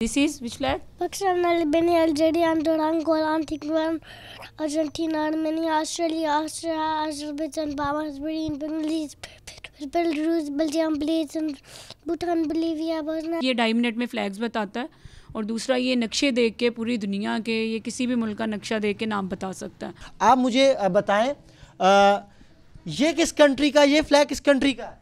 This is which land? Pakistan, Albania, Algeria, Andorra, Angola, Antigua, Argentina, Armenia, Australia, Austria, Azerbaijan, Bahamas, Bahrain, Bangladesh, Belarus, Belgium, Belize, and Bhutan, Bolivia, Bosnia. ये ढाई minute में flags बताता है और दूसरा ये नक्शे देख के पूरी दुनिया के ये किसी भी मुल्क का नक्शा देख के नाम बता सकता है आप मुझे बताएं आ, ये किस कंट्री का ये फ्लैग किस कंट्री का है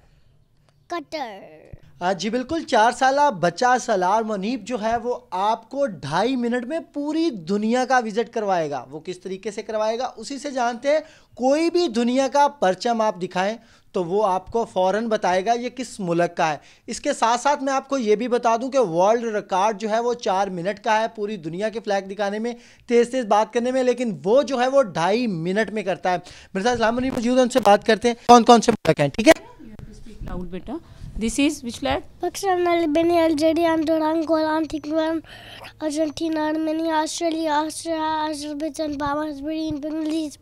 कटर हाँ जी बिल्कुल चार साल बच्चा सलार मुनीब जो है वो आपको ढाई मिनट में पूरी दुनिया का विजिट करवाएगा वो किस तरीके से करवाएगा उसी से जानते हैं कोई भी दुनिया का परचम आप दिखाएं तो वो आपको फौरन बताएगा ये किस मुल्क का है इसके साथ साथ मैं आपको ये भी बता दूं कि वर्ल्ड रिकॉर्ड जो है वो चार मिनट का है पूरी दुनिया के फ्लैग दिखाने में तेज़ तेज़ बात करने में लेकिन वो जो है वो ढाई मिनट में करता है मिर्जा इस्लाम मौजूद उनसे बात करते हैं कौन कौन से मुल्क हैं ठीक है Loud better. This is which flag? Pakistan, Albania, Algeria, Andorra, Angola, Antigua, Argentina, Armenia, Australia, Austria, Azerbaijan, Bahamas, Bahrain, Bangladesh,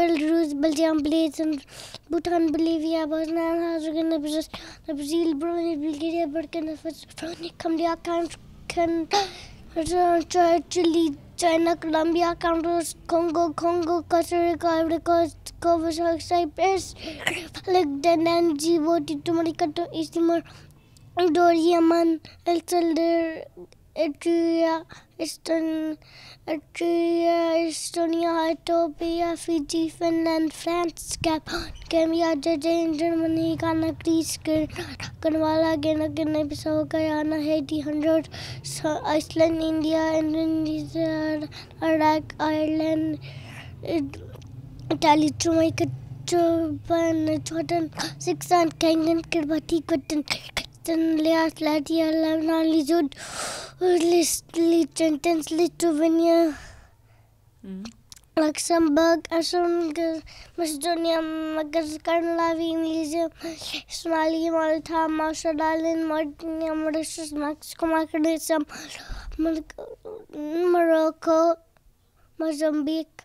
Belarus, Belgium, Belize, Bhutan, Bolivia, Bosnia and Herzegovina, Brazil, Brunei, Bulgaria, Burkina Faso, Colombia, Canada, Chile, China, Colombia, Cameroon, Congo, Congo, Costa Rica, Ivory Coast, Kosovo, Cyprus, Republic, Denan, Djibouti, Dominica, East Timor, Ecuador, Yemen, El Salvador, Eritrea, Estonia, Estonia, Ethiopia, Fiji, Finland, France, Japan, Kenya, Jordan, Germany, Ghana, Greece, Guatemala, Ghana, Guinea Bissau, Guyana, Haiti, Honduras, Iceland, India, Indonesia, Iraq, Ireland, Italy, Jamaica, Japan, Jordan, Six and Kenyan, Kiribati, Quentin, often last Latia Lamnali Jud Sentence Lithuania Luxembourg Assunga Macedonia Lavi Malaysia Somali Malta Masadalin Martinia Mauritius Mexico Macedonia Morocco Mozambique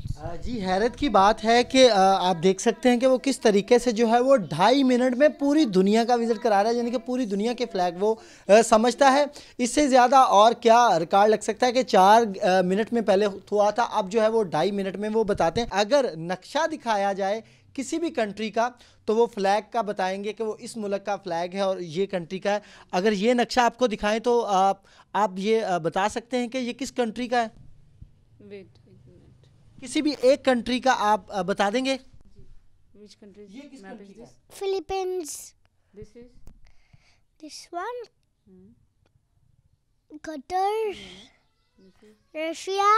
जी हैरत की बात है कि आप देख सकते हैं कि वो किस तरीके से जो है वो ढाई मिनट में पूरी दुनिया का विज़िट करा रहा है यानी कि पूरी दुनिया के फ्लैग वो समझता है इससे ज़्यादा और क्या रिकॉर्ड लग सकता है कि चार मिनट में पहले हुआ था अब जो है वो ढाई मिनट में वो बताते हैं अगर नक्शा दिखाया जाए किसी भी कंट्री का तो वो फ्लैग का बताएंगे कि वो इस मुल्क का फ्लैग है और ये कंट्री का है अगर ये नक्शा आपको दिखाएं तो आप आप ये बता सकते हैं कि ये किस कंट्री का है वेट किसी भी एक कंट्री का आप बता देंगे Philippines this one Qatar Russia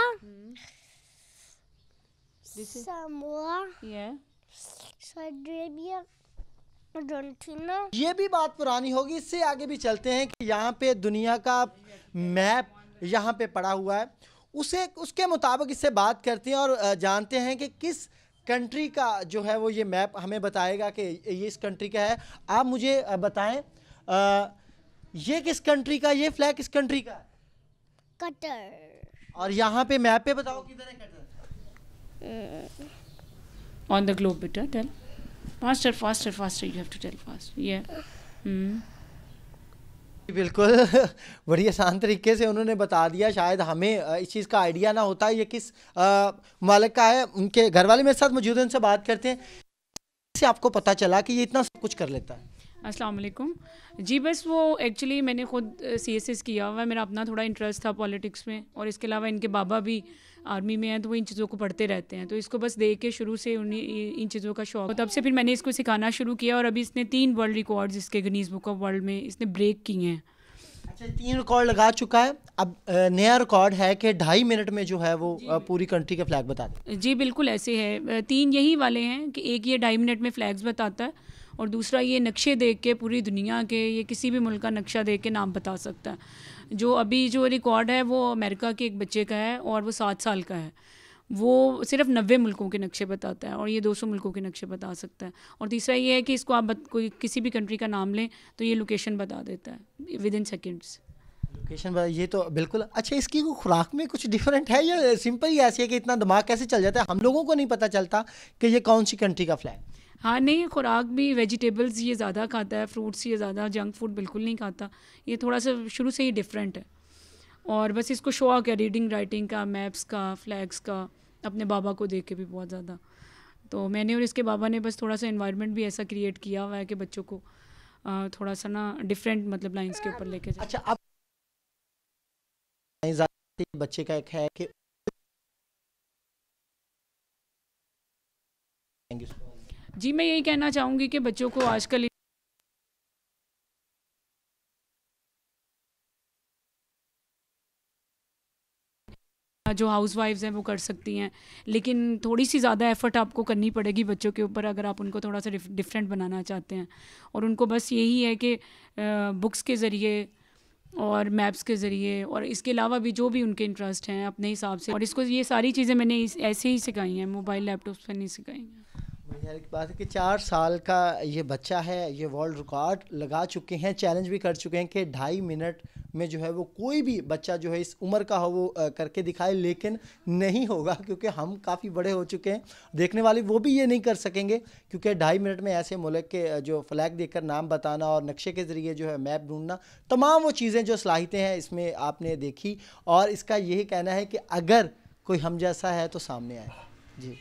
Arabia ये भी बात पुरानी होगी इससे आगे भी चलते हैं कि यहाँ पे दुनिया का मैप यहाँ पे पड़ा हुआ है उसे उसके मुताबिक इससे बात करते हैं और जानते हैं कि किस कंट्री का जो है वो ये मैप हमें बताएगा कि ये इस कंट्री का है आप मुझे बताएं आ, ये किस कंट्री का ये फ्लैग किस कंट्री का कटर और यहाँ पे मैप पे बताओ किधर है कटर ऑन द ग्लोब बेटा tell faster faster faster you have to tell fast ये हम्म। बिल्कुल बड़ी आसान तरीके से उन्होंने बता दिया शायद हमें इस चीज़ का आइडिया ना होता ये किस मालिक का है उनके घर वाले मेरे साथ मौजूद हैं उनसे बात करते हैं से आपको पता चला कि ये इतना सब कुछ कर लेता है अस्सलाम वालेकुम जी बस वो एक्चुअली मैंने ख़ुद सी एस एस किया हुआ है मेरा अपना थोड़ा इंटरेस्ट था पॉलिटिक्स में और इसके अलावा इनके बाबा भी आर्मी में हैं तो वो इन चीज़ों को पढ़ते रहते हैं तो इसको बस देख के शुरू से उन्हें इन चीज़ों का शौक तब से फिर मैंने इसको सिखाना शुरू किया और अभी इसने तीन वर्ल्ड रिकॉर्ड्स इसके गनीज बुक ऑफ वर्ल्ड में इसने ब्रेक किए हैं अच्छा तीन रिकॉर्ड लगा चुका है अब नया रिकॉर्ड है कि ढाई मिनट में जो है वो पूरी कंट्री का फ्लैग बता दें जी बिल्कुल ऐसे है तीन यही वाले हैं कि एक ये ढाई मिनट में फ्लैग्स बताता है और दूसरा ये नक्शे देख के पूरी दुनिया के ये किसी भी मुल्क का नक्शा देख के नाम बता सकता है जो अभी जो रिकॉर्ड है वो अमेरिका के एक बच्चे का है और वो सात साल का है वो सिर्फ नब्बे मुल्कों के नक्शे बताता है और ये दो सौ मुल्कों के नक्शे बता सकता है और तीसरा ये है कि इसको आप कोई किसी भी कंट्री का नाम लें तो ये लोकेशन बता देता है विद इन सेकेंड्स लोकेशन ये तो बिल्कुल अच्छा इसकी खुराक में कुछ डिफरेंट है या सिंपल ही ऐसी है कि इतना दिमाग कैसे चल जाता है हम लोगों को नहीं पता चलता कि ये कौन सी कंट्री का फ्लैग हाँ नहीं खुराक भी वेजिटेबल्स ये ज़्यादा खाता है फ्रूट्स ये ज़्यादा जंक फूड बिल्कुल नहीं खाता ये थोड़ा सा शुरू से ही डिफरेंट है और बस इसको शौक है रीडिंग राइटिंग का मैप्स का फ्लैग्स का अपने बाबा को देख के भी बहुत ज़्यादा तो मैंने और इसके बाबा ने बस थोड़ा सा इन्वायरमेंट भी ऐसा क्रिएट किया हुआ है कि बच्चों को थोड़ा सा ना डिफरेंट मतलब लाइन्स के ऊपर लेके जाए अच्छा अब बच्चे का एक है कि जी मैं यही कहना चाहूँगी कि बच्चों को आजकल जो हाउस वाइफ्स हैं वो कर सकती हैं लेकिन थोड़ी सी ज़्यादा एफ़र्ट आपको करनी पड़ेगी बच्चों के ऊपर अगर आप उनको थोड़ा सा डिफरेंट बनाना चाहते हैं और उनको बस यही है कि बुक्स के ज़रिए और मैप्स के ज़रिए और इसके अलावा भी जो भी उनके इंटरेस्ट हैं अपने हिसाब से और इसको ये सारी चीज़ें मैंने ऐसे ही सिखाई हैं मोबाइल लैपटॉप्स पर नहीं सिखाई हैं मजे की बात है कि चार साल का ये बच्चा है ये वर्ल्ड रिकॉर्ड लगा चुके हैं चैलेंज भी कर चुके हैं कि ढाई मिनट में जो है वो कोई भी बच्चा जो है इस उम्र का हो वो करके दिखाए लेकिन नहीं होगा क्योंकि हम काफ़ी बड़े हो चुके हैं देखने वाले वो भी ये नहीं कर सकेंगे क्योंकि ढाई मिनट में ऐसे मुल्क के जो फ्लैग देखकर नाम बताना और नक्शे के ज़रिए जो है मैप ढूंढना तमाम वो चीज़ें जो सलाहितें हैं इसमें आपने देखी और इसका यही कहना है कि अगर कोई हम जैसा है तो सामने आए जी